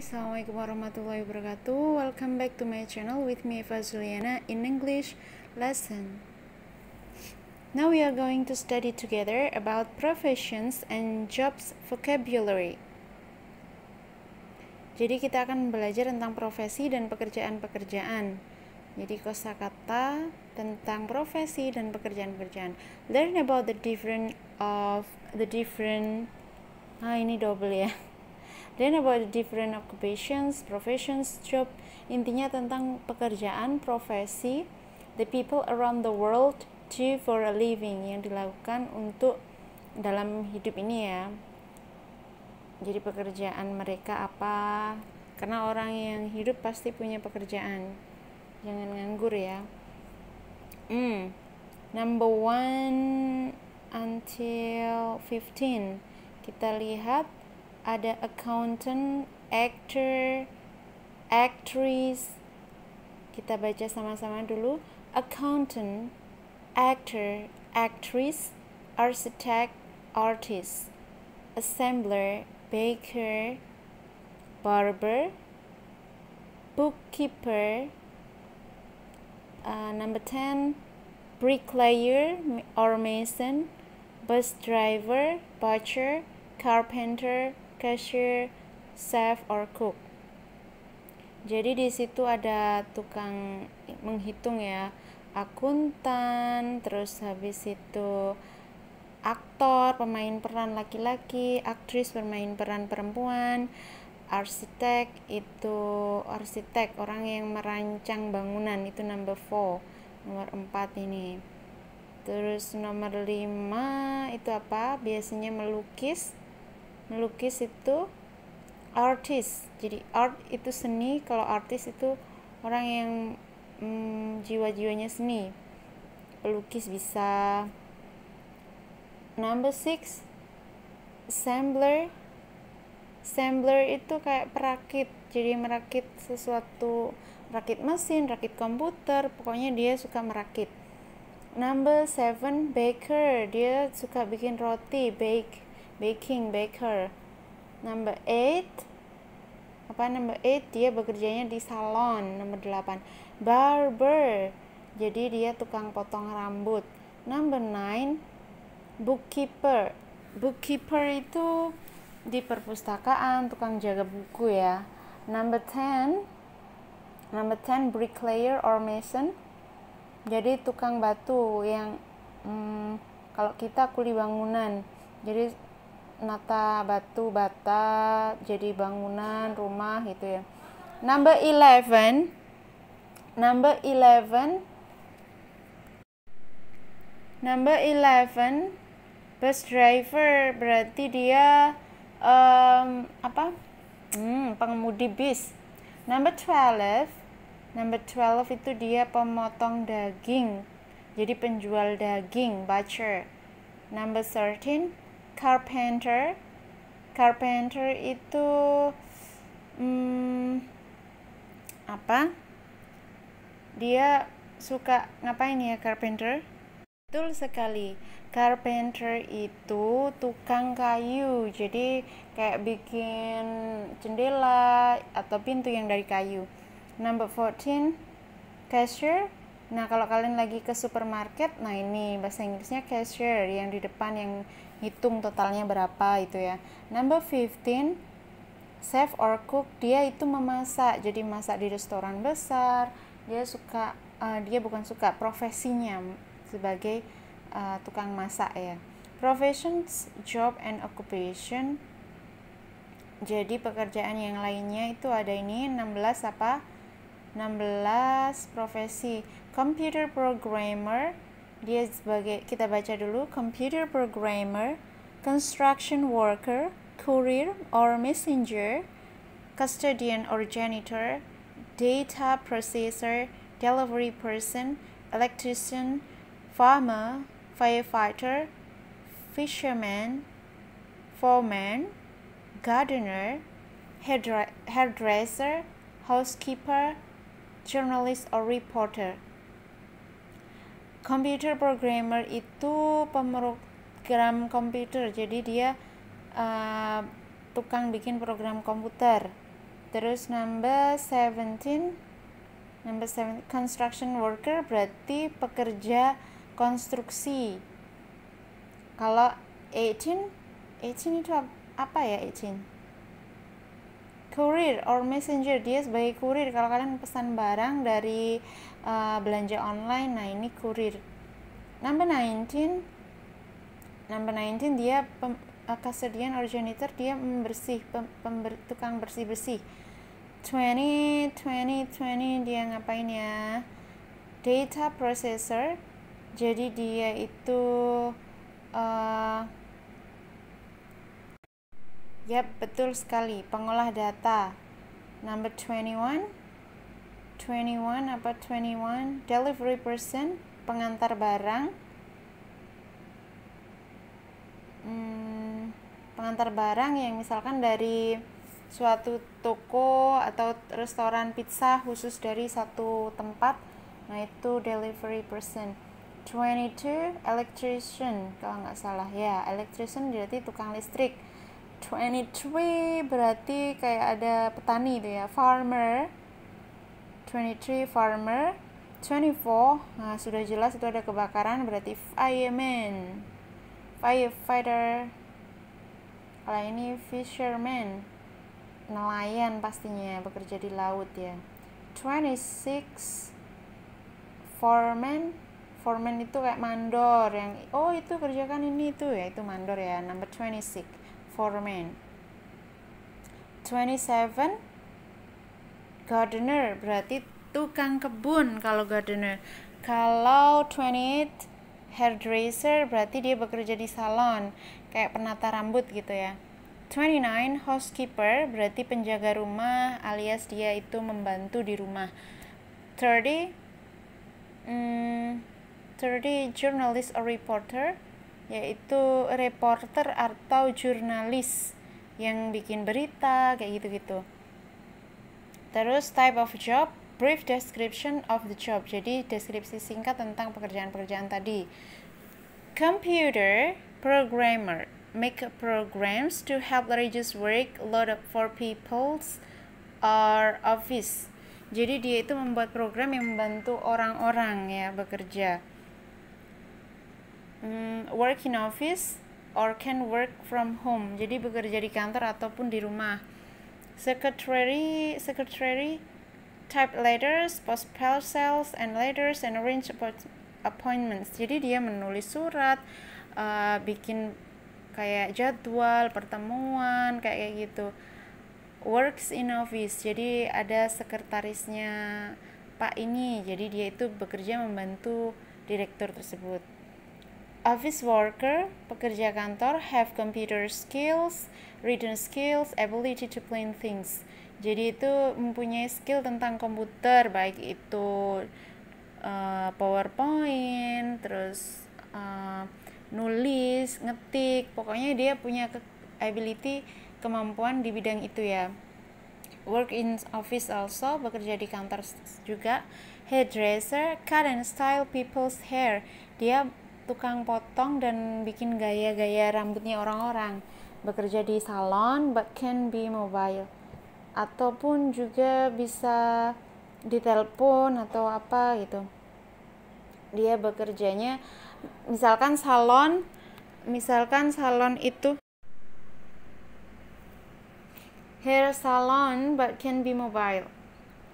Assalamualaikum warahmatullahi wabarakatuh Welcome back to my channel with me Eva Juliana in English lesson Now we are going to study together about professions and jobs vocabulary Jadi kita akan belajar tentang profesi dan pekerjaan-pekerjaan jadi kosakata tentang profesi dan pekerjaan-pekerjaan learn about the different of the different ah ini double ya Then about the different occupations, professions, job. Intinya tentang pekerjaan, profesi, the people around the world do for a living yang dilakukan untuk dalam hidup ini ya. Jadi pekerjaan mereka apa? Karena orang yang hidup pasti punya pekerjaan. Jangan nganggur ya. Hmm. Number one until 15. Kita lihat ada accountant, actor, actress. Kita baca sama-sama dulu. Accountant, actor, actress, architect, artist, assembler, baker, barber, bookkeeper, uh, number 10, bricklayer or mason, bus driver, butcher, carpenter, cashier, chef, or cook. Jadi di situ ada tukang menghitung ya, akuntan, terus habis itu aktor, pemain peran laki-laki, aktris bermain peran perempuan, arsitek itu arsitek orang yang merancang bangunan itu number 4, nomor 4 ini. Terus nomor 5 itu apa? Biasanya melukis melukis itu artis jadi art itu seni kalau artis itu orang yang hmm, jiwa-jiwanya seni pelukis bisa number six assembler assembler itu kayak perakit jadi merakit sesuatu rakit mesin rakit komputer pokoknya dia suka merakit number seven baker dia suka bikin roti bake baking baker number 8 apa number 8 dia bekerjanya di salon number 8 barber jadi dia tukang potong rambut number 9 bookkeeper bookkeeper itu di perpustakaan tukang jaga buku ya number 10 number 10 bricklayer or mason jadi tukang batu yang hmm, kalau kita kuli bangunan jadi nata batu bata jadi bangunan rumah gitu ya number 11 number 11 number 11 bus driver berarti dia um, apa hmm, pengemudi bis number 12 number 12 itu dia pemotong daging jadi penjual daging butcher number 13 carpenter carpenter itu hmm, apa dia suka ngapain ya carpenter betul sekali carpenter itu tukang kayu jadi kayak bikin jendela atau pintu yang dari kayu number 14 cashier nah kalau kalian lagi ke supermarket nah ini bahasa Inggrisnya cashier yang di depan yang hitung totalnya berapa itu ya number 15 chef or cook dia itu memasak jadi masak di restoran besar dia suka uh, dia bukan suka profesinya sebagai uh, tukang masak ya professions job and occupation jadi pekerjaan yang lainnya itu ada ini 16 apa 16 profesi computer programmer dia sebagai kita baca dulu computer programmer, construction worker, courier or messenger, custodian or janitor, data processor, delivery person, electrician, farmer, firefighter, fisherman, foreman, gardener, hairdresser, housekeeper, journalist or reporter computer programmer itu pemrogram komputer jadi dia uh, tukang bikin program komputer terus number 17 number seventeen construction worker berarti pekerja konstruksi kalau 18 18 itu apa ya 18 kurir or messenger dia sebagai kurir kalau kalian pesan barang dari uh, belanja online nah ini kurir number 19 number 19 dia pem, uh, eh, custodian or janitor dia membersih pem, pember, tukang bersih-bersih 20 20 20 dia ngapain ya data processor jadi dia itu uh, Yap, betul sekali. Pengolah data. Number 21. 21 apa 21? Delivery person, pengantar barang. Hmm, pengantar barang yang misalkan dari suatu toko atau restoran pizza khusus dari satu tempat. Nah, itu delivery person. 22 electrician kalau nggak salah ya electrician berarti tukang listrik 23 berarti kayak ada petani itu ya farmer 23 farmer 24 nah sudah jelas itu ada kebakaran berarti fireman firefighter kalau ini fisherman nelayan pastinya ya, bekerja di laut ya 26 foreman foreman itu kayak mandor yang oh itu kerjakan ini itu ya itu mandor ya number 26 For men. 27 gardener berarti tukang kebun kalau gardener kalau 28 hairdresser berarti dia bekerja di salon kayak penata rambut gitu ya 29 housekeeper berarti penjaga rumah alias dia itu membantu di rumah 30 hmm, 30 journalist or reporter yaitu reporter atau jurnalis yang bikin berita kayak gitu-gitu. Terus type of job, brief description of the job. Jadi deskripsi singkat tentang pekerjaan-pekerjaan tadi. Computer programmer make programs to help reduce work load for people's or office. Jadi dia itu membuat program yang membantu orang-orang ya bekerja. Hmm, work in office or can work from home. Jadi bekerja di kantor ataupun di rumah. Secretary, secretary type letters, post parcels and letters and arrange appointments. Jadi dia menulis surat, uh, bikin kayak jadwal pertemuan kayak gitu. Works in office. Jadi ada sekretarisnya Pak ini. Jadi dia itu bekerja membantu direktur tersebut. Office worker, pekerja kantor, have computer skills, written skills, ability to plan things. Jadi itu mempunyai skill tentang komputer, baik itu uh, PowerPoint, terus uh, nulis, ngetik, pokoknya dia punya ke ability kemampuan di bidang itu ya. Work in office also, bekerja di kantor juga. Hairdresser, cut and style people's hair. Dia tukang potong dan bikin gaya-gaya rambutnya orang-orang, bekerja di salon but can be mobile, ataupun juga bisa ditelepon atau apa gitu. Dia bekerjanya misalkan salon, misalkan salon itu hair salon but can be mobile.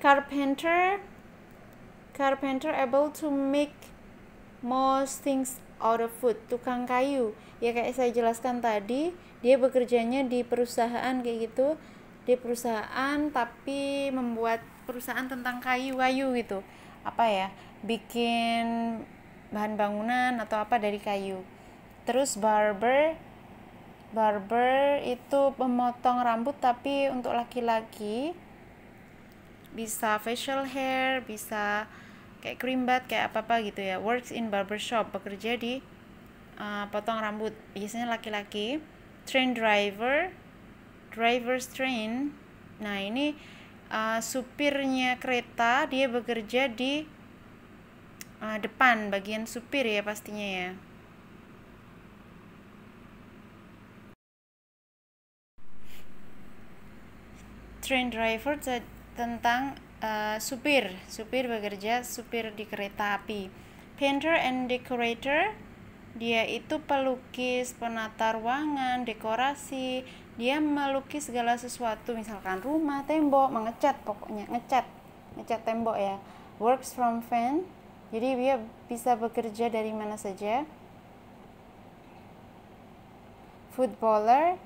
Carpenter carpenter able to make most things food tukang kayu. Ya kayak saya jelaskan tadi, dia bekerjanya di perusahaan kayak gitu, di perusahaan tapi membuat perusahaan tentang kayu-kayu gitu. Apa ya? Bikin bahan bangunan atau apa dari kayu. Terus barber barber itu memotong rambut tapi untuk laki-laki bisa facial hair, bisa kayak bat kayak apa apa gitu ya works in barbershop bekerja di uh, potong rambut biasanya laki-laki train driver driver train nah ini uh, supirnya kereta dia bekerja di uh, depan bagian supir ya pastinya ya train driver tentang uh, supir supir bekerja supir di kereta api painter and decorator dia itu pelukis penata ruangan dekorasi dia melukis segala sesuatu misalkan rumah tembok mengecat pokoknya ngecat ngecat tembok ya works from fan jadi dia bisa bekerja dari mana saja footballer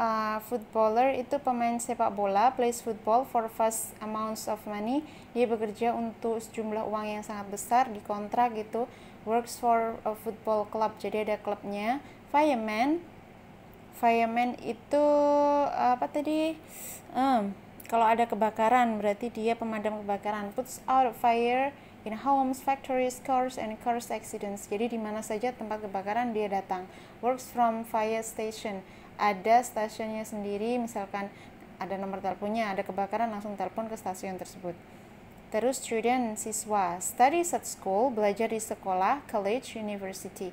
uh, footballer itu pemain sepak bola plays football for vast amounts of money dia bekerja untuk sejumlah uang yang sangat besar di kontrak gitu works for a football club jadi ada klubnya fireman fireman itu apa tadi um, kalau ada kebakaran berarti dia pemadam kebakaran puts out fire in homes, factories, cars, and cars accidents. Jadi di mana saja tempat kebakaran dia datang. Works from fire station ada stasiunnya sendiri misalkan ada nomor teleponnya ada kebakaran langsung telepon ke stasiun tersebut terus student siswa studies at school belajar di sekolah college university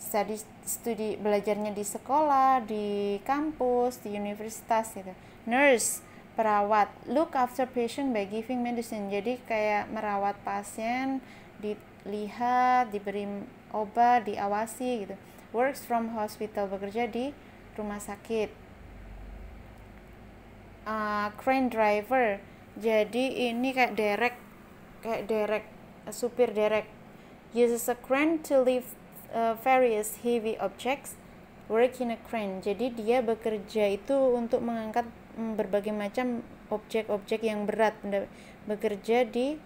study studi belajarnya di sekolah di kampus di universitas gitu nurse perawat look after patient by giving medicine jadi kayak merawat pasien dilihat diberi obat diawasi gitu works from hospital bekerja di rumah sakit uh, crane driver jadi ini kayak derek kayak derek supir derek uses a crane to lift uh, various heavy objects work in a crane jadi dia bekerja itu untuk mengangkat mm, berbagai macam objek-objek yang berat bekerja di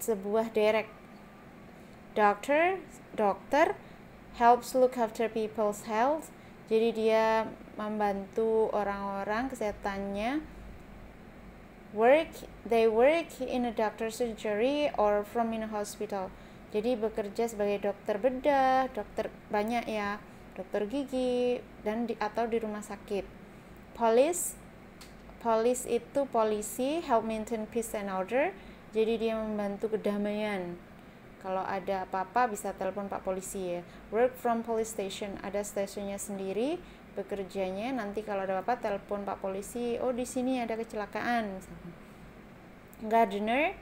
sebuah derek dokter dokter helps look after people's health. Jadi dia membantu orang-orang kesehatannya. Work, they work in a doctor surgery or from in a hospital. Jadi bekerja sebagai dokter bedah, dokter banyak ya, dokter gigi dan di, atau di rumah sakit. Police, police itu polisi help maintain peace and order. Jadi dia membantu kedamaian kalau ada apa-apa bisa telepon Pak Polisi ya. Work from police station, ada stasiunnya sendiri, bekerjanya nanti kalau ada apa-apa telepon Pak Polisi. Oh di sini ada kecelakaan. Gardener,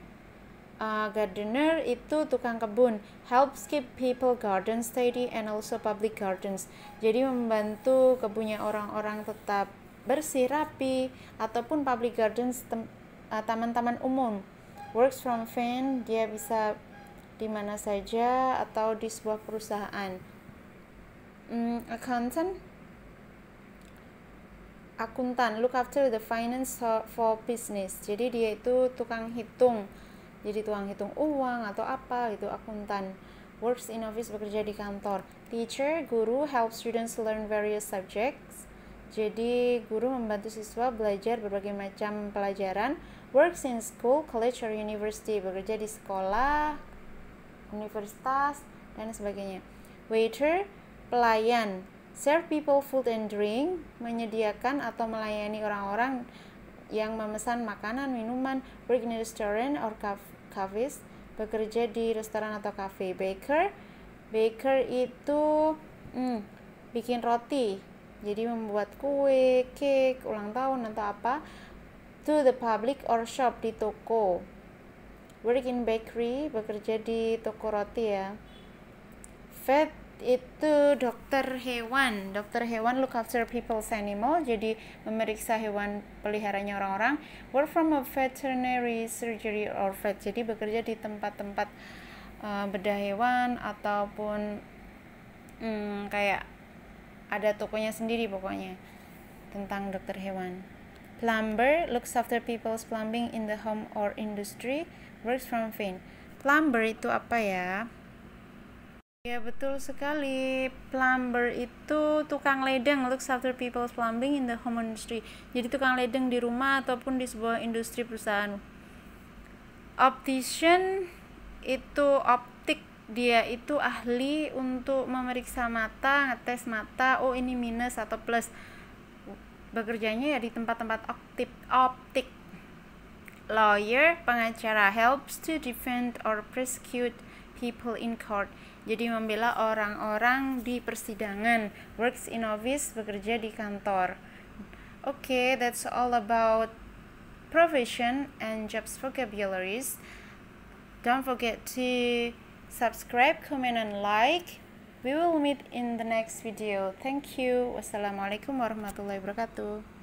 uh, gardener itu tukang kebun helps keep people garden steady and also public gardens jadi membantu kebunnya orang-orang tetap bersih rapi ataupun public gardens uh, taman-taman umum works from fan dia bisa di mana saja atau di sebuah perusahaan. Hmm, accountant, akuntan, look after the finance for business. Jadi dia itu tukang hitung, jadi tukang hitung uang atau apa gitu akuntan. Works in office bekerja di kantor. Teacher, guru help students learn various subjects. Jadi guru membantu siswa belajar berbagai macam pelajaran. Works in school, college or university bekerja di sekolah, universitas dan sebagainya. Waiter, pelayan, serve people food and drink, menyediakan atau melayani orang-orang yang memesan makanan, minuman, work in a restaurant or cafes, bekerja di restoran atau cafe. Baker, baker itu hmm, bikin roti, jadi membuat kue, cake, ulang tahun atau apa, to the public or shop di toko work in bakery, bekerja di toko roti ya. Vet itu dokter hewan, dokter hewan look after people's animal, jadi memeriksa hewan peliharanya orang-orang. Work from a veterinary surgery or vet, jadi bekerja di tempat-tempat uh, bedah hewan ataupun hmm, kayak ada tokonya sendiri pokoknya tentang dokter hewan. Plumber looks after people's plumbing in the home or industry works from Finn. Plumber itu apa ya? Ya betul sekali. Plumber itu tukang ledeng looks after people's plumbing in the home industry. Jadi tukang ledeng di rumah ataupun di sebuah industri perusahaan. Optician itu optik dia itu ahli untuk memeriksa mata, ngetes mata. Oh ini minus atau plus. Bekerjanya ya di tempat-tempat optik, optik lawyer pengacara helps to defend or prosecute people in court jadi membela orang-orang di persidangan works in office bekerja di kantor oke okay, that's all about profession and jobs vocabularies don't forget to subscribe comment and like we will meet in the next video thank you wassalamualaikum warahmatullahi wabarakatuh